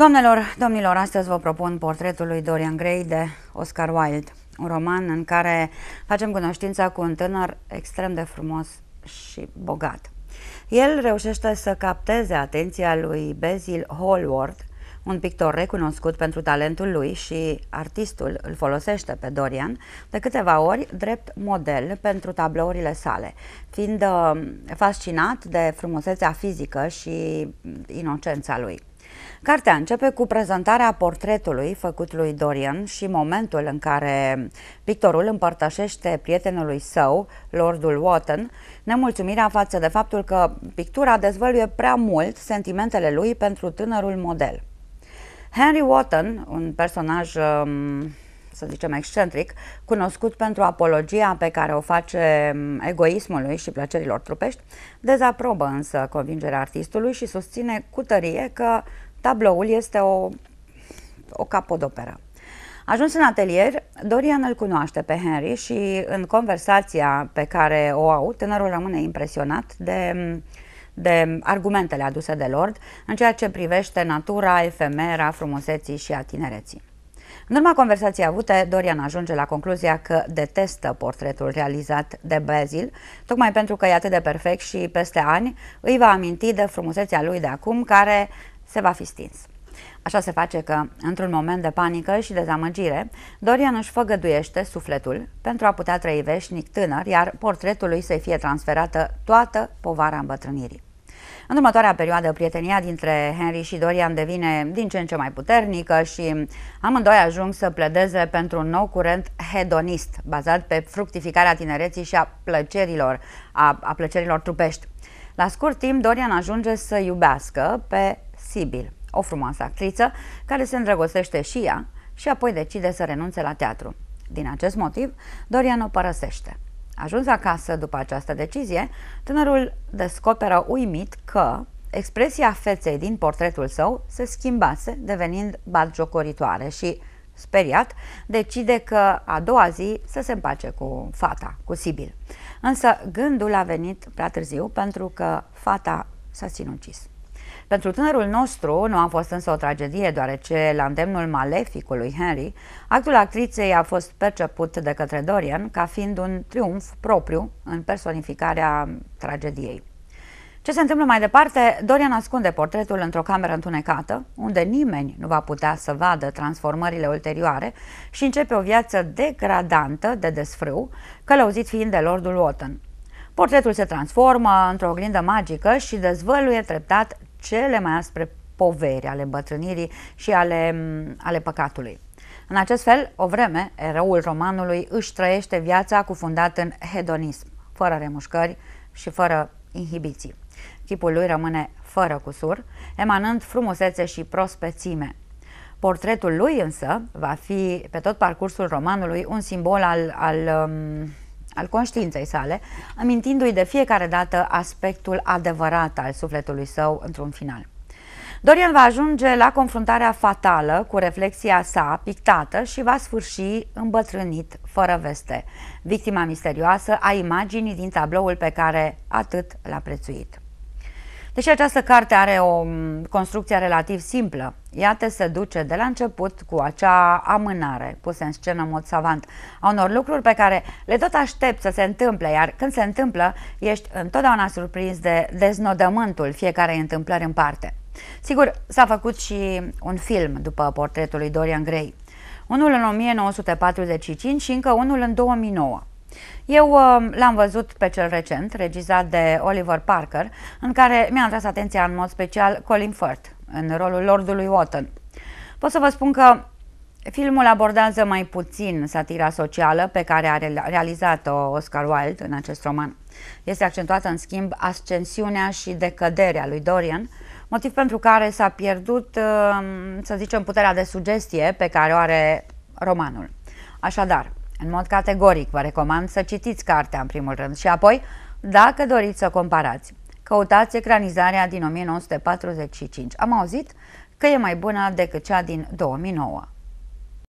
Doamnelor, domnilor, astăzi vă propun portretul lui Dorian Gray de Oscar Wilde, un roman în care facem cunoștința cu un tânăr extrem de frumos și bogat. El reușește să capteze atenția lui Basil Hallward, un pictor recunoscut pentru talentul lui și artistul îl folosește pe Dorian de câteva ori drept model pentru tablourile sale, fiind uh, fascinat de frumusețea fizică și inocența lui. Cartea începe cu prezentarea portretului făcut lui Dorian și momentul în care pictorul împărtășește prietenului său, Lordul Wotton, nemulțumirea față de faptul că pictura dezvăluie prea mult sentimentele lui pentru tânărul model. Henry Wotton, un personaj, um, să zicem, excentric, cunoscut pentru apologia pe care o face um, egoismului și plăcerilor trupești, dezaprobă însă convingerea artistului și susține cu tărie că tabloul este o, o capodoperă. Ajuns în atelier, Dorian îl cunoaște pe Henry și în conversația pe care o au, tânărul rămâne impresionat de uh, de argumentele aduse de Lord în ceea ce privește natura, efemera, frumuseții și a tinereții. În urma conversației avute, Dorian ajunge la concluzia că detestă portretul realizat de Basil, tocmai pentru că e atât de perfect și peste ani îi va aminti de frumusețea lui de acum, care se va fi stins. Așa se face că, într-un moment de panică și dezamăgire, Dorian își făgăduiește sufletul pentru a putea trăi veșnic tânăr, iar portretului să-i fie transferată toată povara îmbătrânirii. În următoarea perioadă, prietenia dintre Henry și Dorian devine din ce în ce mai puternică și amândoi ajung să pledeze pentru un nou curent hedonist, bazat pe fructificarea tinereții și a plăcerilor, a, a plăcerilor trupești. La scurt timp, Dorian ajunge să iubească pe Sibyl, o frumoasă actriță care se îndrăgostește și ea și apoi decide să renunțe la teatru. Din acest motiv, Dorian o părăsește. Ajuns acasă după această decizie, tânărul descoperă uimit că expresia feței din portretul său se schimbase, devenind batjocoritoare și, speriat, decide că a doua zi să se împace cu fata, cu Sibil. Însă gândul a venit prea târziu pentru că fata s-a sinucis. Pentru tânărul nostru nu a fost însă o tragedie, deoarece, la îndemnul maleficului Henry, actul actriței a fost perceput de către Dorian ca fiind un triumf propriu în personificarea tragediei. Ce se întâmplă mai departe? Dorian ascunde portretul într-o cameră întunecată, unde nimeni nu va putea să vadă transformările ulterioare și începe o viață degradantă de desfrâu, călăuzit fiind de Lordul Wotton. Portretul se transformă într-o oglindă magică și dezvăluie treptat cele mai aspre poveri ale bătrânirii și ale, mm, ale păcatului. În acest fel, o vreme, eroul romanului își trăiește viața cufundat în hedonism, fără remușcări și fără inhibiții. Chipul lui rămâne fără cusur, emanând frumusețe și prospețime. Portretul lui însă va fi pe tot parcursul romanului un simbol al, al um, al conștiinței sale, amintindu-i de fiecare dată aspectul adevărat al sufletului său într-un final. Dorian va ajunge la confruntarea fatală cu reflexia sa pictată și va sfârși îmbătrânit, fără veste, victima misterioasă a imaginii din tabloul pe care atât l-a prețuit. Deși această carte are o construcție relativ simplă, iată se duce de la început cu acea amânare pusă în scenă în mod savant a unor lucruri pe care le tot aștept să se întâmple, iar când se întâmplă, ești întotdeauna surprins de deznodământul fiecarei întâmplări în parte. Sigur, s-a făcut și un film după portretul lui Dorian Gray, unul în 1945 și încă unul în 2009. Eu um, l-am văzut pe cel recent, regizat de Oliver Parker, în care mi-a atras atenția în mod special Colin Firth, în rolul Lordului Wotton. Pot să vă spun că filmul abordează mai puțin satira socială pe care a realizat-o Oscar Wilde în acest roman. Este accentuată, în schimb, ascensiunea și decăderea lui Dorian, motiv pentru care s-a pierdut, um, să zicem, puterea de sugestie pe care o are romanul. Așadar, în mod categoric vă recomand să citiți cartea în primul rând și apoi, dacă doriți să comparați, căutați ecranizarea din 1945. Am auzit că e mai bună decât cea din 2009.